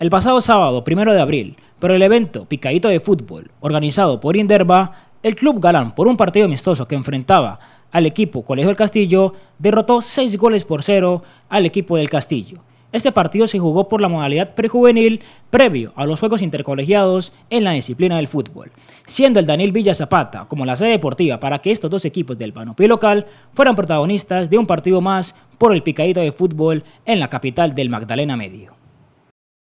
el pasado sábado 1 de abril, por el evento Picadito de Fútbol, organizado por Inderva, el club galán por un partido amistoso que enfrentaba al equipo Colegio del Castillo, derrotó 6 goles por 0 al equipo del Castillo. Este partido se jugó por la modalidad prejuvenil previo a los Juegos Intercolegiados en la disciplina del fútbol, siendo el Daniel Villa Zapata como la sede deportiva para que estos dos equipos del Panopí local fueran protagonistas de un partido más por el picadito de fútbol en la capital del Magdalena Medio.